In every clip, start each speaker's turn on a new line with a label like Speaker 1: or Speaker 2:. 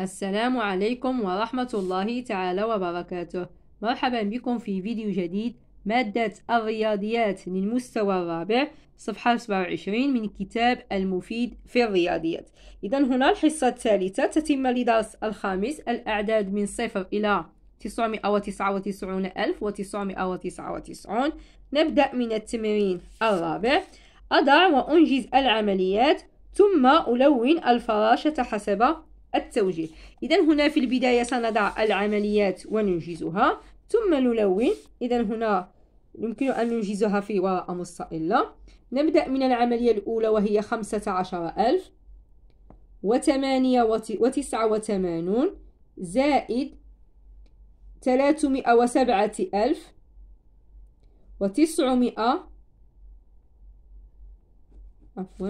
Speaker 1: السلام عليكم ورحمة الله تعالى وبركاته مرحبا بكم في فيديو جديد مادة الرياضيات للمستوى الرابع صفحة 27 من كتاب المفيد في الرياضيات إذا هنا الحصة الثالثة تتم لدرس الخامس الأعداد من صفر إلى 999999 نبدأ من التمرين الرابع أضع وأنجز العمليات ثم ألون الفراشة حسب التوجيه اذا هنا في البدايه سنضع العمليات وننجزها ثم نلون اذا هنا يمكن ان ننجزها في ورقه مستقله نبدا من العمليه الاولى وهي 15000 و و89 زائد 307000 و 900 عفوا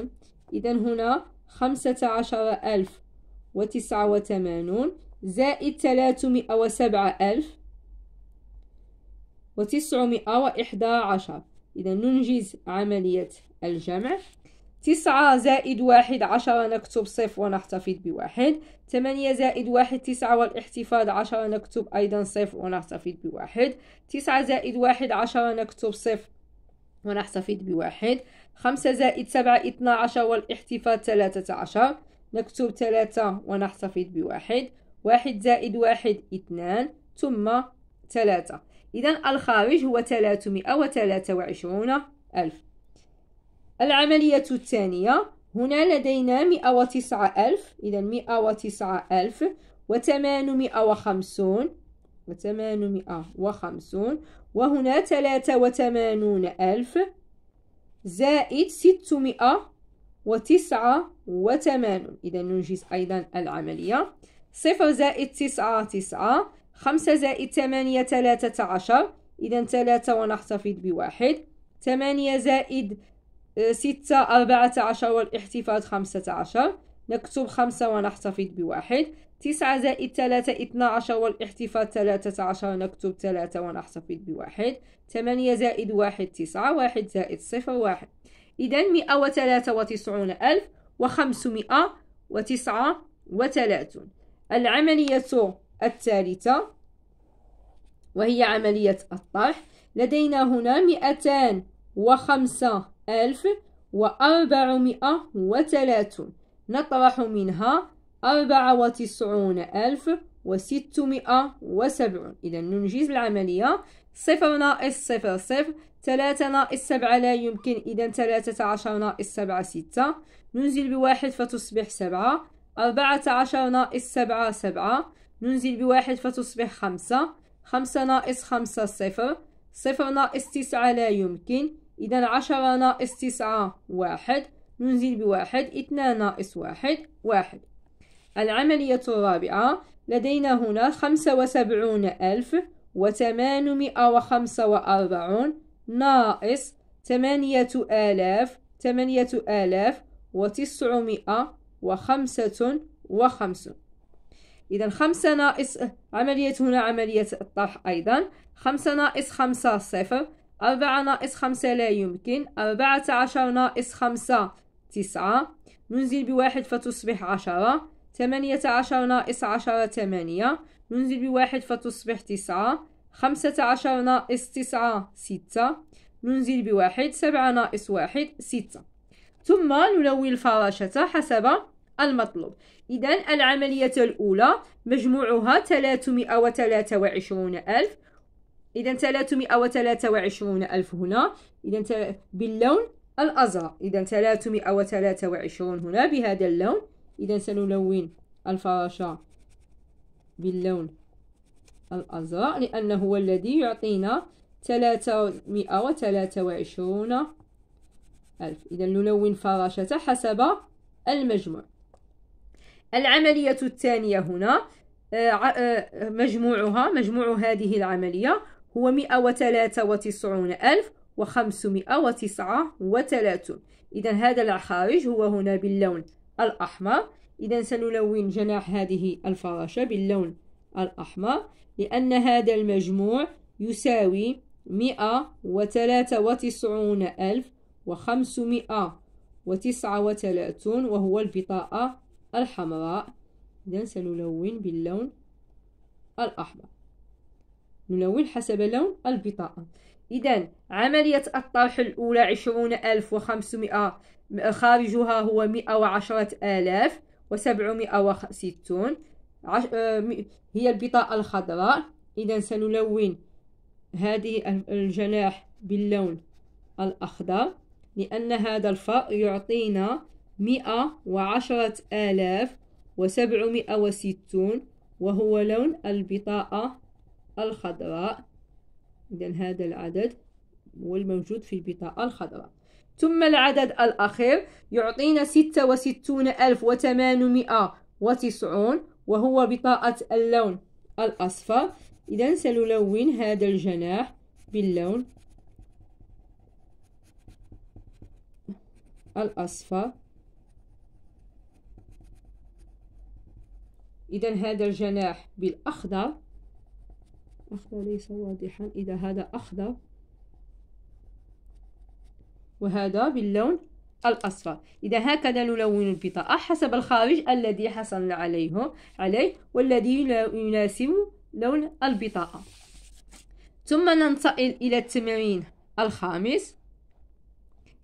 Speaker 1: اذا هنا 15000 وتسعة وثمانون زائد ثلاثمائة وسبعة ألف وتسعمائة وإحدى عشر إذا ننجز عملية الجمع تسعة زائد واحد عشرة نكتب صفر ونحتفظ بواحد ثمانية زائد واحد تسعة والاحتفاظ عشرة نكتب أيضا صفر ونحتفظ بواحد تسعة زائد واحد عشرة نكتب صفر ونحتفظ بواحد خمسة زائد سبعة اثنا عشر والاحتفاظ ثلاثة عشر نكتب ثلاثة ونحتفظ بواحد واحد زائد واحد اثنان ثم ثلاثة إذا الخارج هو ثلاثمائة وثلاثة وعشرون ألف العملية الثانية هنا لدينا مئة وتسعة ألف إذا مئة وتسعة ألف وثمانمائة وخمسون وثمانمائة وخمسون وهنا ثلاثة وثمانون ألف زائد ستمائة وتسعة وثمانون إذا ننجز أيضا العملية صفر زائد تسعة تسعة خمسة زائد ثمانية ثلاثة عشر إذا ثلاثة ونحتفظ بواحد ثمانية زائد آه، ستة أربعة عشر والاحتفاظ خمسة عشر نكتب خمسة ونحتفظ بواحد تسعة زائد ثلاثة اثنا عشر والاحتفاظ ثلاثة عشر نكتب ثلاثة ونحتفظ بواحد ثمانية زائد واحد تسعة واحد زائد صفر واحد إذا مئة وثلاثة وتسعون ألف وخمسمائة وتسعة وثلاثون العملية الثالثة وهي عملية الطرح لدينا هنا مئتان وخمسة ألف وأربعمائة وثلاثون نطرح منها أربعة وتسعون ألف وستمائة وسبعون إذا ننجز العملية صفر ناقص صفر صفر 3 ناقص 7 لا يمكن إذا 13 ناقص 7 6 ننزل بواحد فتصبح 7 14 ناقص 7 7 ننزل بواحد فتصبح 5 5 ناقص 5 صفر صفر ناقص 9 لا يمكن إذا 10 ناقص 9 واحد ننزل بواحد اثنان ناقص واحد واحد العملية الرابعة لدينا هنا خمسة وسبعون ألف وثمانمائة وخمسة وأربعون ناقص ثمانية آلاف ثمانية آلاف وتسعمائة وخمسة وخمسون إذا خمسة ناقص عملية هنا عملية الطرح أيضا خمسة ناقص خمسة صفر أربعة ناقص خمسة لا يمكن أربعة عشر ناقص خمسة تسعة ننزل بواحد فتصبح عشرة ثمانية عشر ناقص عشرة ثمانية ننزل بواحد فتصبح تسعة خمسة عشر ناقص تسعة ستة ننزل بواحد سبعة ناقص واحد ستة ثم نلوي الفراشة حسب المطلوب إذا العملية الأولى مجموعها وثلاثة وعشرون ألف إذا وثلاثة وعشرون ألف هنا إذا باللون الأزرق إذا وثلاثة وعشرون هنا بهذا اللون إذا سنلون الفراشة باللون الأزرق لأنه هو الذي يعطينا 323 ألف إذا نلون فراشة حسب المجموع العملية الثانية هنا آه، آه، مجموعها مجموع هذه العملية هو 193 ألف وخمسمائة وتسعة وثلاثون إذا هذا الخارج هو هنا باللون الأحمر إذا سنلون جناح هذه الفراشة باللون الأحمر لأن هذا المجموع يساوي مئة وثلاثة وتسعون ألف وخمسمائة وتسعة وثلاثون وهو البطاقة الحمراء إذا سنلون باللون الأحمر نلون حسب لون البطاقة إذا عملية الطرح الأولى عشرون ألف وخمسمائة خارجها هو مئة وعشرة آلاف وسبعمائة وستون عش... آه، هي البطاقة الخضراء إذا سنلون هذه الجناح باللون الأخضر لأن هذا الفرق يعطينا مئة وعشرة آلاف وسبعمائة وستون وهو لون البطاقة الخضراء إذا هذا العدد هو الموجود في البطاقة الخضراء ثم العدد الأخير يعطينا ستة وستون ألف وتمانمائة وتسعون وهو بطاقة اللون الأصفر إذا سنلون هذا الجناح باللون الأصفر إذا هذا الجناح بالأخضر أخضر ليس واضحا إذا هذا أخضر وهذا باللون الأصفر إذا هكذا نلون البطاقة حسب الخارج الذي حصلنا عليه عليه والذي يناسب لون البطاقة ثم ننتقل إلى التمرين الخامس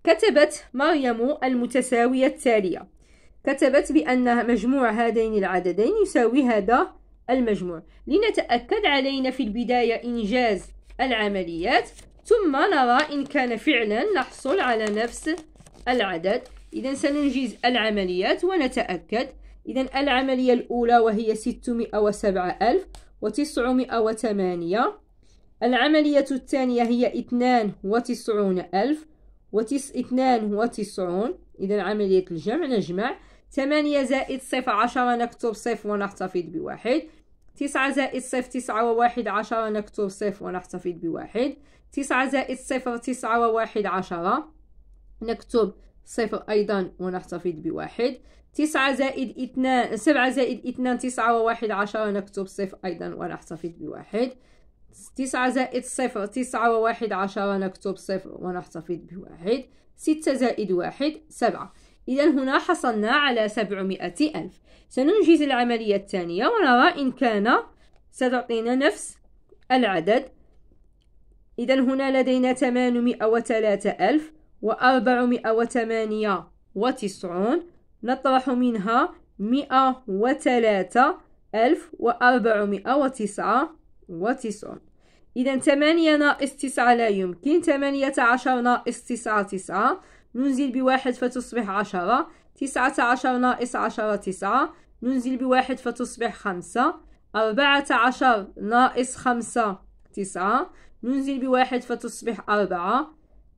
Speaker 1: كتبت مريم المتساوية التالية كتبت بأن مجموع هذين العددين يساوي هذا المجموع لنتأكد علينا في البداية إنجاز العمليات ثم نرى إن كان فعلا نحصل على نفس العدد إذا سننجز العمليات ونتأكد إذا العملية الأولى وهي وسبعة ألف وتسعمائة وثمانية العملية الثانية هي اثنان وتسعون ألف وتس اثنان وتسعون إذا عملية الجمع نجمع ثمانية زائد صفر عشرة نكتب صفر ونحتفظ بواحد تسعة زائد صفر تسعة وواحد عشرة نكتب صفر ونحتفظ بواحد تسعة زائد صفر تسعة وواحد عشرة نكتب صفر أيضا ونحتفظ بواحد تسعة زائد اثنان سبعة زائد اثنان تسعة وواحد عشرة نكتب صفر أيضا ونحتفظ بواحد تسعة زائد صفر تسعة وواحد عشرة نكتب صفر ونحتفظ بواحد ستة زائد واحد سبعة إذا هنا حصلنا على سبعمائة ألف سننجز العملية الثانية ونرى إن كان ستعطينا نفس العدد إذا هنا لدينا ثمانمائة وثلاثة ألف وأربعمائة وثمانية وتسعون نطرح منها مئة وثلاثة ألف وأربعمائة وتسعة وتسعون إذا ثمانية ناقص تسعة لا يمكن ثمانية عشر ناقص تسعة تسعة ننزل بواحد فتصبح عشرة تسعة عشر ناقص عشرة تسعة ننزل بواحد فتصبح خمسة أربعة عشر ناقص خمسة تسعة ننزل بواحد فتصبح أربعة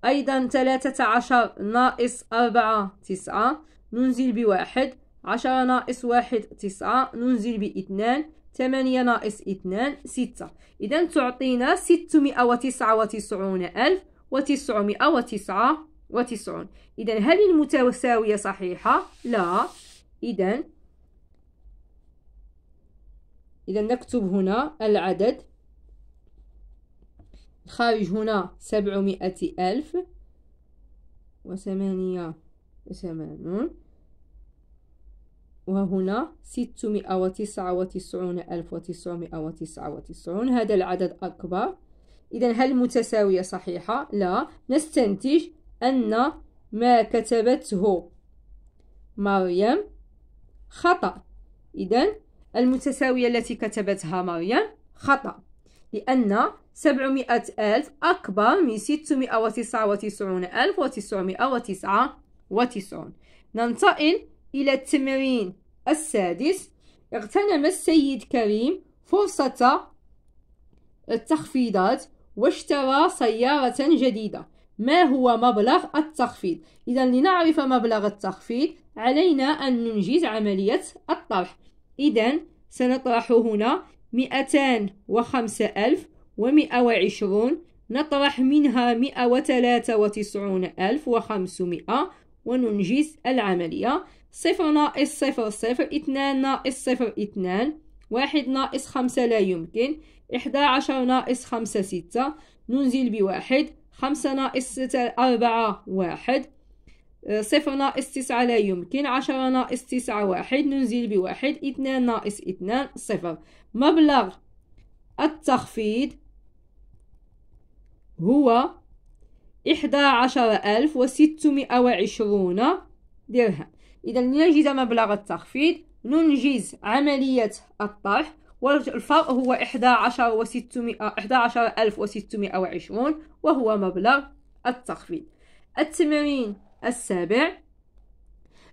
Speaker 1: أيضا ثلاثة عشر ناقص أربعة تسعة ننزل بواحد عشرة ناقص واحد تسعة ننزل باثنان ثمانية ناقص اثنان ستة إذا تعطينا ستمائة وتسعة وتسعون ألف وتسعمائة وتسعة وتسعون إذا هل المتساوية صحيحة؟ لا إذا إذا نكتب هنا العدد الخارج هنا سبعمائة ألف وثمانية وثمانون وهنا ستمائة وتسعة وتسعون ألف وتسعمائة وتسعة وتسعون هذا العدد أكبر إذا هل المتساوية صحيحة؟ لا نستنتج أن ما كتبته مريم خطأ إذا المتساوية التي كتبتها مريم خطأ لأن 700 ألف أكبر من 699 ألف وتسعمائة ننتقل إلى التمرين السادس اغتنم السيد كريم فرصة التخفيضات واشترى سيارة جديدة ما هو مبلغ التخفيض إذا لنعرف مبلغ التخفيض علينا أن ننجز عملية الطرح إذا سنطرح هنا مئتان وخمسة ألف ومئة وعشرون نطرح منها مئة وثلاثة وتسعون ألف وخمسمائة وننجز العملية صفر ناقص صفر صفر اثنان ناقص صفر اثنان واحد ناقص خمسة لا يمكن إحدى عشر ناقص خمسة ستة ننزل بواحد خمسة ناقص ستة أربعة واحد صفر ناقص تسعة لا يمكن عشرة ناقص تسعة واحد ننزل بواحد اثنان ناقص اثنان صفر مبلغ التخفيض هو إحدى عشر ألف وستمائة وعشرون درهم إذا لنجد مبلغ التخفيض ننجز عملية الطرح والفرق هو إحدى عشر وستمائة إحدى عشر ألف وستمائة وعشرون وهو مبلغ التخفيض التمرين السابع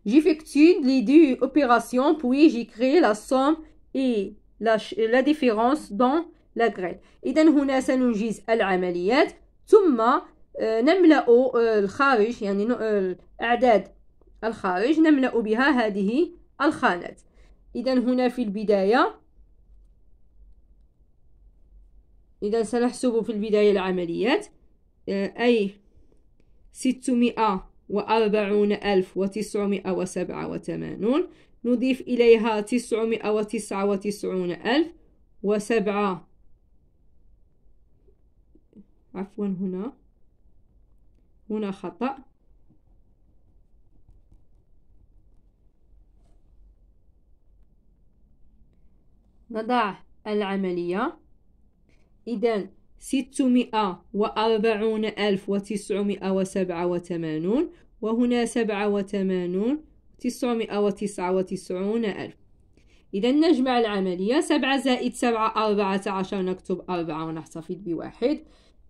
Speaker 1: J'effectue les deux opérations puis جي la somme et la, la différence dans la grille. إذا هنا سننجز العمليات ثم آه، نملأ آه، الخارج يعني آه، الاعداد الخارج نملأ بها هذه الخانات إذا هنا في البداية إذا سنحسب في البداية العمليات أي 600 وأربعون ألف وتسعمائة وسبعة وثمانون نضيف إليها تسعمائة وتسعة وتسعون ألف وسبعة عفوا هنا هنا خطأ نضع العملية إذا ستمائة وأربعون ألف وتسعمائة وسبعة وثمانون وهنا سبعة وثمانون تسعمائة وتسعة وتسعون ألف إذا نجمع العملية سبعة زائد سبعة أربعة عشر نكتب أربعة ونحتفظ بواحد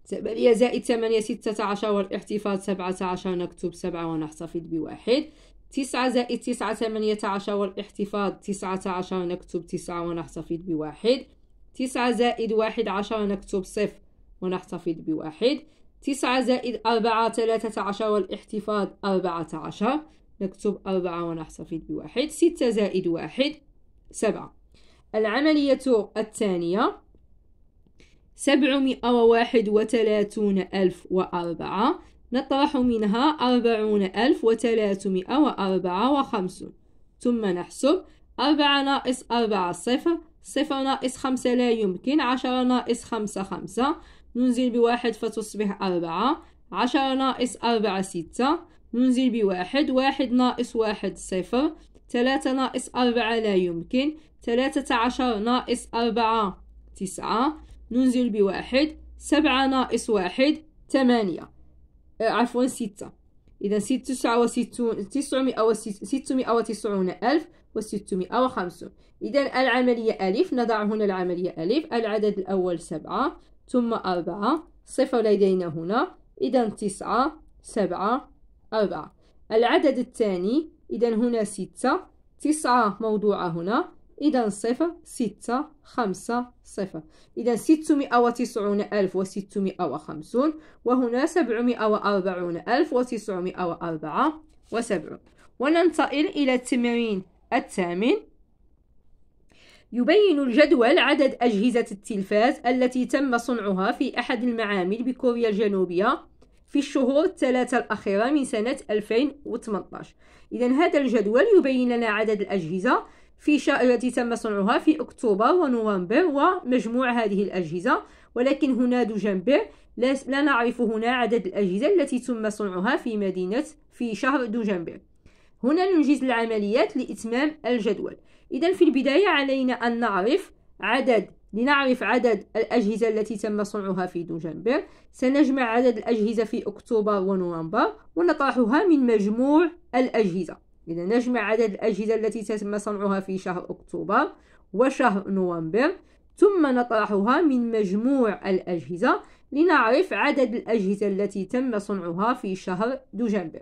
Speaker 1: ثمانية زائد ثمانية ستة عشر والاحتفاظ سبعة عشر نكتب سبعة ونحتفظ بواحد تسعة زائد تسعة ثمانية عشر والاحتفاظ تسعة عشر نكتب تسعة ونحتفظ بواحد تسعة زائد واحد عشر نكتب صفر ونحتفظ بواحد تسعة زائد أربعة ثلاثة عشر والاحتفاظ أربعة عشر نكتب أربعة ونحتفظ بواحد ستة زائد واحد سبعة العملية الثانية سبعمائة وواحد وثلاثون ألف وأربعة نطرح منها أربعون ألف وثلاثمائة وأربعة وخمسون ثم نحسب أربعة ناقص أربعة صفر صفر ناقص خمسة لا يمكن عشرة ناقص خمسة خمسة ننزل بواحد فتصبح أربعة عشرة ناقص أربعة ستة ننزل بواحد واحد ناقص واحد صفر ثلاثة ناقص أربعة لا يمكن ثلاثة عشر ناقص أربعة تسعة ننزل بواحد سبعة ناقص واحد ثمانية آه، عفوا ستة إذا ست تسعة وستون تسعمائة وستمائة وتسعون ألف وستمائة إذا العملية ألف نضع هنا العملية ألف العدد الأول سبعة ثم أربعة صفر لدينا هنا إذا تسعة سبعة أربعة العدد الثاني إذا هنا ستة تسعة موضوعة هنا إذا صفر ستة خمسة صفر إذا ستمائة وتسعون ألف وستمائة وخمسون وهنا سبعمائة وأربعون ألف وتسعمائة وأربعة وسبعون وننتقل إلى التمرين الثامن يبين الجدول عدد أجهزة التلفاز التي تم صنعها في أحد المعامل بكوريا الجنوبية في الشهور الثلاثة الأخيرة من سنة 2018 إذا هذا الجدول يبين لنا عدد الأجهزة في شا... التي تم صنعها في أكتوبر ونوفمبر ومجموع هذه الأجهزة ولكن هنا دو لا... لا نعرف هنا عدد الأجهزة التي تم صنعها في مدينة في شهر جنبر هنا ننجز العمليات لإتمام الجدول إذا في البداية علينا أن نعرف عدد لنعرف عدد الأجهزة التي تم صنعها في دجنبر سنجمع عدد الأجهزة في أكتوبر ونوفمبر ونطرحها من مجموع الأجهزة إذا نجمع عدد الأجهزة التي تم صنعها في شهر أكتوبر وشهر نوفمبر ثم نطرحها من مجموع الأجهزة لنعرف عدد الأجهزة التي تم صنعها في شهر دجنبر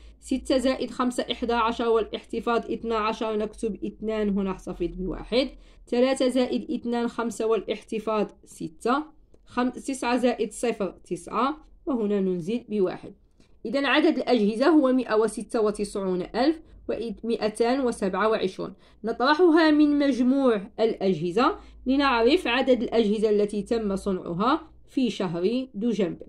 Speaker 1: ستة زائد خمسة إحدى عشر والاحتفاظ اثنا عشر نكتب اثنان هنا احتفظ بواحد ثلاثة زائد اثنان خمسة والاحتفاظ ستة خم... تسعة زائد صفر تسعة وهنا ننزل بواحد إذا عدد الأجهزة هو مئة وستة وتسعون ألف ومئتان وسبعة وعشرون نطرحها من مجموع الأجهزة لنعرف عدد الأجهزة التي تم صنعها في شهر دجنبر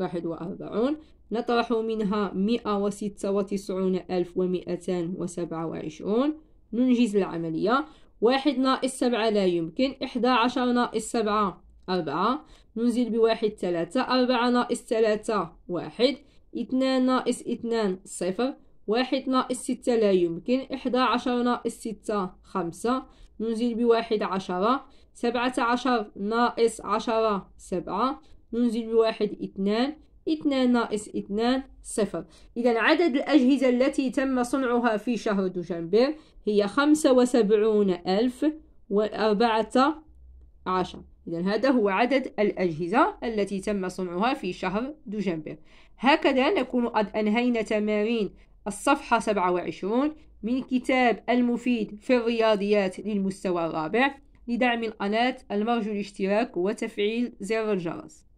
Speaker 1: واحد وأربعون نطرح منها مئة وستة وتسعون ألف ومئتان وسبعة وعشرون ننجز العملية واحد ناقص سبعة لا يمكن إحدى عشر ناقص سبعة أربعة ننزل بواحد ثلاثة أربعة ناقص ثلاثة واحد اثنان ناقص اثنان صفر واحد ناقص ستة لا يمكن إحدى عشر ناقص ستة خمسة ننزل بواحد عشرة سبعة عشر ناقص عشرة سبعة ننزل بواحد اثنان اثنان ناقص اثنان صفر إذا عدد الأجهزة التي تم صنعها في شهر دجنبير هي خمسة وسبعون ألف وأربعة عشر إذا هذا هو عدد الأجهزة التي تم صنعها في شهر دجنبير هكذا نكون قد أنهينا تمارين الصفحة 27 من كتاب المفيد في الرياضيات للمستوى الرابع لدعم القناة المرجو الاشتراك وتفعيل زر الجرس